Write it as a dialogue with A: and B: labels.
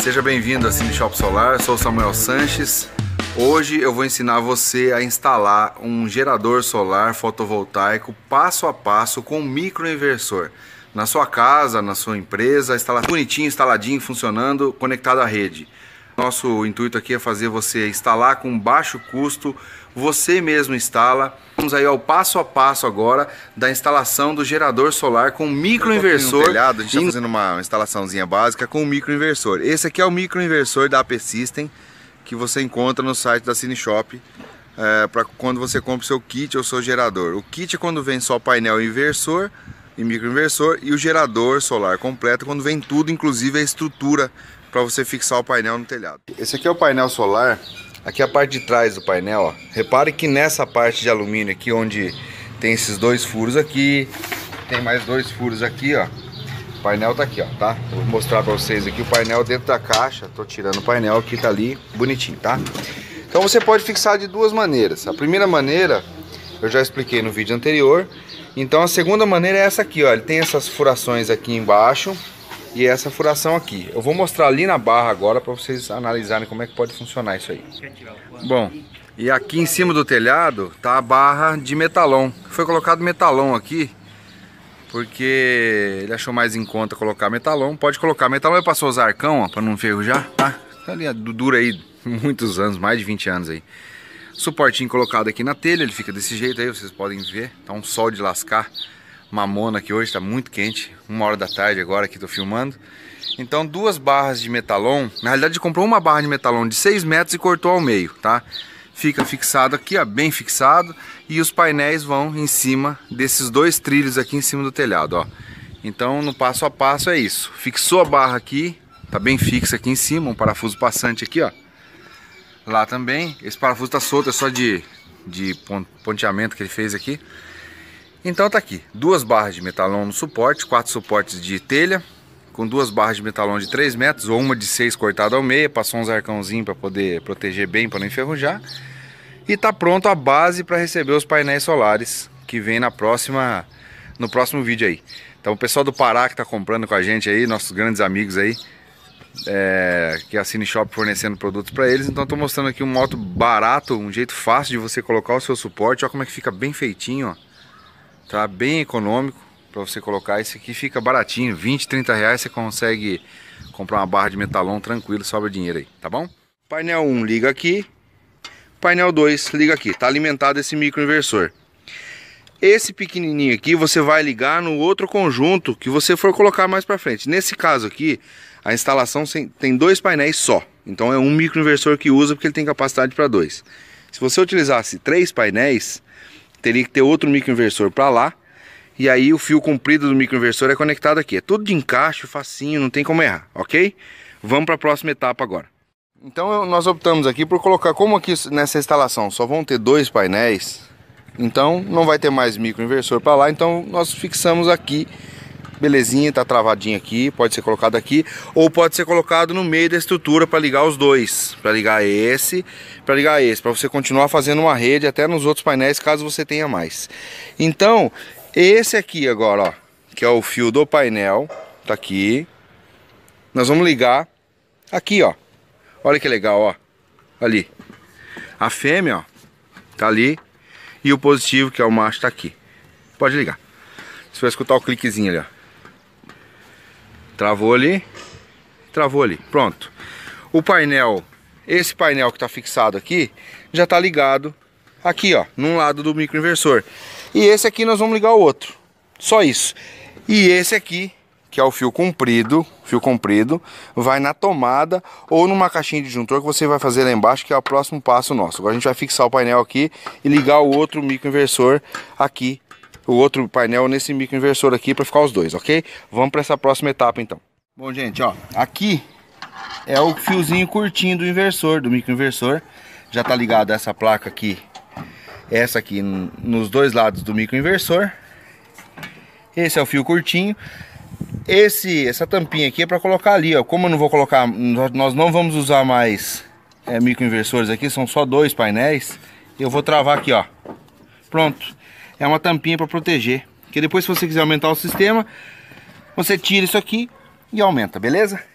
A: Seja bem-vindo a Cine Shop Solar, eu sou Samuel Sanches. Hoje eu vou ensinar você a instalar um gerador solar fotovoltaico passo a passo com microinversor. Na sua casa, na sua empresa, instala... bonitinho, instaladinho, funcionando, conectado à rede. Nosso intuito aqui é fazer você instalar com baixo custo, você mesmo instala. Vamos aí ao passo a passo agora da instalação do gerador solar com microinversor. Um a gente está fazendo uma instalaçãozinha básica com microinversor. Esse aqui é o microinversor da AP System que você encontra no site da Cine Shop. É, eh, para quando você compra o seu kit ou seu gerador. O kit é quando vem só painel inversor e microinversor e o gerador solar completo quando vem tudo, inclusive a estrutura para você fixar o painel no telhado. Esse aqui é o painel solar, aqui é a parte de trás do painel, ó. Repare que nessa parte de alumínio aqui, onde tem esses dois furos aqui, tem mais dois furos aqui, ó. O painel tá aqui, ó, tá? vou mostrar para vocês aqui o painel dentro da caixa. Tô tirando o painel que tá ali, bonitinho, tá? Então você pode fixar de duas maneiras. A primeira maneira, eu já expliquei no vídeo anterior. Então a segunda maneira é essa aqui, ó. Ele tem essas furações aqui embaixo, e é essa furação aqui. Eu vou mostrar ali na barra agora para vocês analisarem como é que pode funcionar isso aí. Bom, e aqui em cima do telhado tá a barra de metalon. Foi colocado metalon aqui porque ele achou mais em conta colocar metalon. Pode colocar metalon, eu passou os arcão para não enferrujar, tá? Tá ali, dura aí muitos anos, mais de 20 anos aí. Suportinho colocado aqui na telha, ele fica desse jeito aí, vocês podem ver. Tá um sol de lascar mamona que hoje está muito quente, uma hora da tarde agora que estou filmando. Então duas barras de metalon, na realidade comprou uma barra de metalon de 6 metros e cortou ao meio, tá? Fica fixado aqui, ó, bem fixado, e os painéis vão em cima desses dois trilhos aqui em cima do telhado, ó. Então no passo a passo é isso, fixou a barra aqui, tá bem fixa aqui em cima, um parafuso passante aqui, ó. Lá também, esse parafuso tá solto, é só de, de ponteamento que ele fez aqui. Então tá aqui, duas barras de metalon no suporte, quatro suportes de telha, com duas barras de metalon de 3 metros, ou uma de 6 cortada ao meio, passou uns arcãozinhos para poder proteger bem, para não enferrujar. E tá pronto a base para receber os painéis solares, que vem na próxima, no próximo vídeo aí. Então o pessoal do Pará que tá comprando com a gente aí, nossos grandes amigos aí, é, que é a Cine Shop fornecendo produtos para eles. Então tô mostrando aqui um moto barato, um jeito fácil de você colocar o seu suporte. Olha como é que fica bem feitinho, ó. Tá bem econômico para você colocar. Esse aqui fica baratinho, 20, 30 reais você consegue comprar uma barra de metalon tranquilo, sobra dinheiro aí, tá bom? Painel 1 liga aqui, painel 2 liga aqui, tá alimentado esse microinversor. Esse pequenininho aqui você vai ligar no outro conjunto que você for colocar mais para frente. Nesse caso aqui, a instalação tem dois painéis só. Então é um microinversor que usa porque ele tem capacidade para dois. Se você utilizasse três painéis, teria que ter outro microinversor para lá. E aí o fio comprido do microinversor é conectado aqui. É tudo de encaixe, facinho, não tem como errar, ok? Vamos para a próxima etapa agora. Então nós optamos aqui por colocar, como aqui nessa instalação só vão ter dois painéis, então não vai ter mais microinversor para lá, então nós fixamos aqui belezinha, tá travadinho aqui, pode ser colocado aqui, ou pode ser colocado no meio da estrutura para ligar os dois, para ligar esse, para ligar esse, para você continuar fazendo uma rede até nos outros painéis, caso você tenha mais. Então, esse aqui agora, ó, que é o fio do painel, tá aqui. Nós vamos ligar aqui, ó. Olha que legal, ó. Ali. A fêmea, ó, tá ali e o positivo, que é o macho, tá aqui. Pode ligar. Você vai escutar o cliquezinho ali, ó. Travou ali, travou ali, pronto. O painel, esse painel que está fixado aqui, já está ligado aqui, ó, num lado do microinversor. E esse aqui nós vamos ligar o outro, só isso. E esse aqui, que é o fio comprido, fio comprido, vai na tomada ou numa caixinha de juntor que você vai fazer lá embaixo, que é o próximo passo nosso. Agora a gente vai fixar o painel aqui e ligar o outro microinversor aqui o outro painel nesse microinversor aqui para ficar os dois, ok? Vamos para essa próxima etapa então. Bom, gente, ó, aqui é o fiozinho curtinho do inversor, do microinversor. Já tá ligado essa placa aqui, essa aqui nos dois lados do microinversor. Esse é o fio curtinho. Esse, essa tampinha aqui é para colocar ali, ó. Como eu não vou colocar, nós não vamos usar mais é, microinversores aqui, são só dois painéis. Eu vou travar aqui, ó. Pronto é uma tampinha para proteger. Que depois se você quiser aumentar o sistema, você tira isso aqui e aumenta, beleza?